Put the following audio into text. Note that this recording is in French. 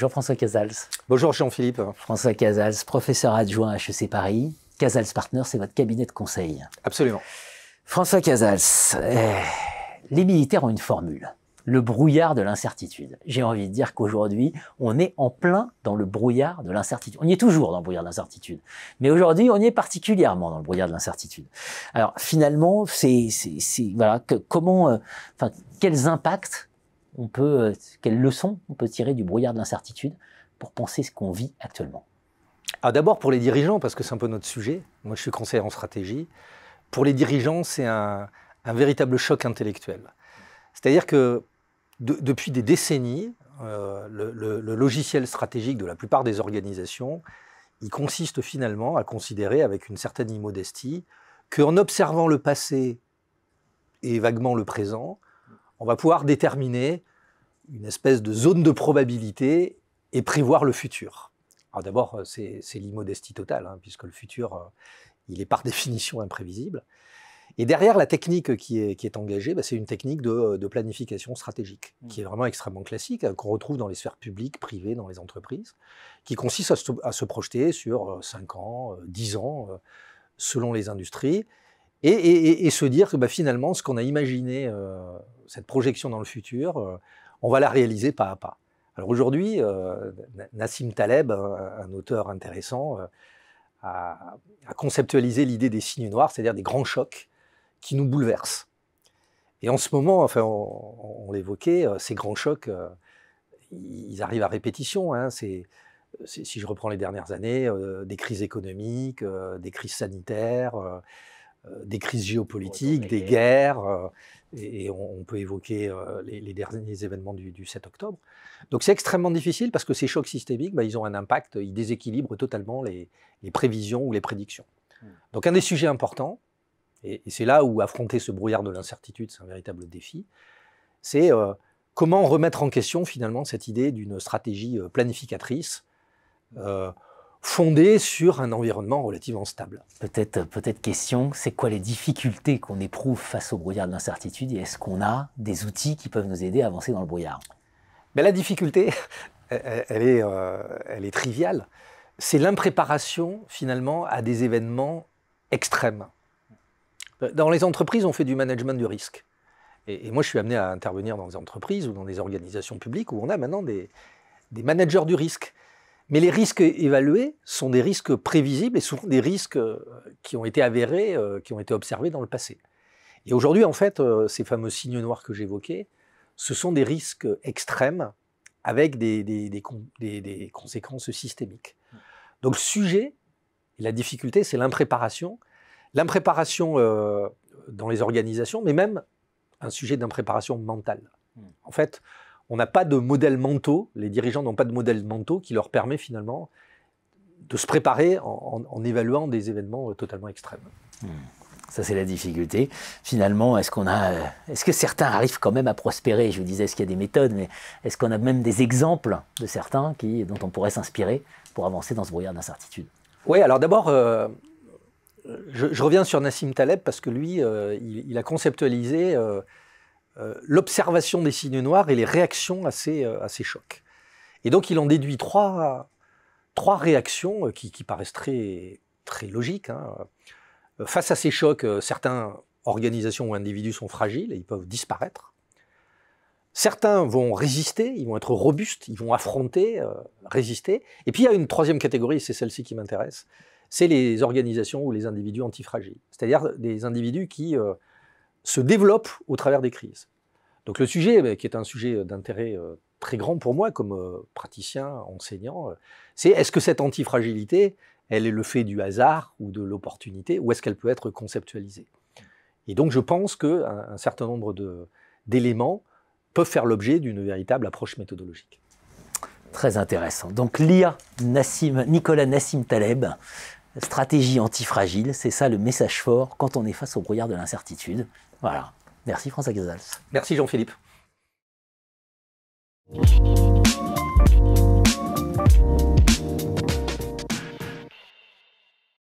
Bonjour François Casals. Bonjour Jean-Philippe. François Casals, professeur adjoint à HEC Paris. Casals Partner, c'est votre cabinet de conseil. Absolument. François Casals, euh, les militaires ont une formule, le brouillard de l'incertitude. J'ai envie de dire qu'aujourd'hui, on est en plein dans le brouillard de l'incertitude. On y est toujours dans le brouillard de l'incertitude. Mais aujourd'hui, on y est particulièrement dans le brouillard de l'incertitude. Alors finalement, c'est, voilà, que, comment, euh, quels impacts peut, euh, quelles leçons on peut tirer du brouillard de l'incertitude pour penser ce qu'on vit actuellement ah, D'abord pour les dirigeants, parce que c'est un peu notre sujet. Moi, je suis conseiller en stratégie. Pour les dirigeants, c'est un, véritable choc intellectuel. C'est-à-dire que depuis des décennies, euh, le, logiciel stratégique de la plupart des organisations, il consiste finalement à considérer avec une certaine immodestie qu'en observant le passé et vaguement le présent, on va pouvoir déterminer une espèce de zone de probabilité et prévoir le futur. Alors d'abord, euh, c'est l'immodestie totale, hein, puisque le futur, euh, il est par définition imprévisible. Et derrière, la technique qui est, engagée, bah, c'est une technique de, planification stratégique, mmh. qui est vraiment extrêmement classique, hein, qu'on retrouve dans les sphères publiques, privées, dans les entreprises, qui consiste à se, projeter sur 5 euh, ans, 10 ans, selon les industries, et, se dire que bah, finalement, ce qu'on a imaginé, cette projection dans le futur, on va la réaliser pas à pas. Alors aujourd'hui, euh, Nassim Taleb, un, auteur intéressant, euh, a, conceptualisé l'idée des signes noirs, c'est-à-dire des grands chocs qui nous bouleversent. Et en ce moment, enfin, on, l'évoquait, euh, ces grands chocs, ils arrivent à répétition. Hein, c'est, si je reprends les dernières années, des crises économiques, des crises sanitaires, euh, des crises géopolitiques, des guerres, euh, et, on, peut évoquer euh, les, derniers événements du, 7 octobre. Donc c'est extrêmement difficile parce que ces chocs systémiques, bah, ils ont un impact, ils déséquilibrent totalement les, prévisions ou les prédictions. Hmm. Donc un des sujets importants, et, c'est là où affronter ce brouillard de l'incertitude, c'est un véritable défi, c'est comment remettre en question finalement cette idée d'une stratégie planificatrice fondée sur un environnement relativement stable. Peut-être euh, peut question, c'est quoi les difficultés qu'on éprouve face au brouillard de l'incertitude et est-ce qu'on a des outils qui peuvent nous aider à avancer dans le brouillard Mais La difficulté, elle est, euh, elle est triviale. C'est l'impréparation finalement à des événements extrêmes. Euh, dans les entreprises, on fait du management du risque. Et, moi, je suis amené à intervenir dans des entreprises ou dans des organisations publiques où on a maintenant des, des managers du risque mais les risques évalués sont des risques prévisibles et souvent des risques euh, qui ont été avérés, euh, qui ont été observés dans le passé. Et aujourd'hui, en fait, euh, ces fameux signes noirs que j'évoquais, ce sont des risques extrêmes avec des, conséquences systémiques. Donc le sujet, et la difficulté, c'est l'impréparation. L'impréparation dans les organisations, mais même un sujet d'impréparation mentale. Hmm. En fait, on n'a pas de modèle mentaux, les dirigeants n'ont pas de modèle mental qui leur permet finalement de se préparer en, évaluant des événements euh, totalement extrêmes. Hmm. Ça, c'est la difficulté. Finalement, est-ce qu'on a, euh, est-ce que certains arrivent quand même à prospérer Je vous disais, est-ce qu'il y a des méthodes, mais est-ce qu'on a même des exemples de certains qui, dont on pourrait s'inspirer pour avancer dans ce brouillard d'incertitude Oui, alors d'abord, euh, je, reviens sur Nassim Taleb parce que lui, il, a conceptualisé euh, l'observation des signes noirs et les réactions à ces, euh, chocs. Et donc il en déduit trois, réactions euh, qui, paraissent très, très logiques. Hein. Face à ces chocs, certains organisations ou individus sont fragiles et ils peuvent disparaître. Certains vont résister, ils vont être robustes, ils vont affronter, résister. Et puis il y a une troisième catégorie, c'est celle-ci qui m'intéresse, c'est les organisations ou les individus antifragiles. C'est-à-dire des individus qui se développe au travers des crises. Donc le sujet, qui est un sujet euh, d'intérêt euh, très grand pour moi comme euh, praticien, enseignant, c'est est-ce que cette antifragilité, elle est le fait du hasard ou de l'opportunité, ou est-ce qu'elle peut être conceptualisée Et donc je pense qu'un un certain nombre d'éléments peuvent faire l'objet d'une véritable approche méthodologique. Très intéressant. Donc lire Nassim, Nicolas Nassim Taleb, stratégie antifragile, c'est ça le message fort quand on est face au brouillard de l'incertitude. Voilà. Merci François Gazals. Merci Jean-Philippe.